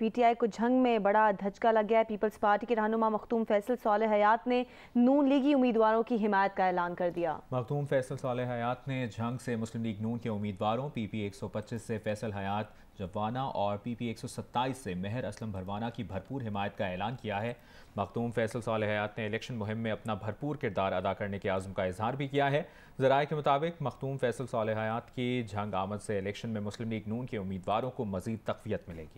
PTI को जंग में बड़ा धचका लग गया है पीपल्स पार्टी के रहनुमा मखतूम फैसल साल हयात ने नून लीगी उम्मीदवारों की हिमायत का ऐलान कर दिया मखतूम फैसल साल हयात ने जंग से मुस्लिम लीग नून के उम्मीदवारों पीपी 125 से फैसल हयात जवाना और पीपी 127 से मेहर असलम भरवाना की भरपूर हिमायत का ऐलान किया है मखतूम फैसल साल हयात ने इलेक्शन मुहिम में अपना भरपूर किरदार अदा करने के आज़म का इजहार भी किया है जराये के मुताबिक मखतूम फैसल साल हयात की जंग आमद से इलेक्शन में मुस्लिम लीग नून के उम्मीदवारों को मजीद तकवीत मिलेगी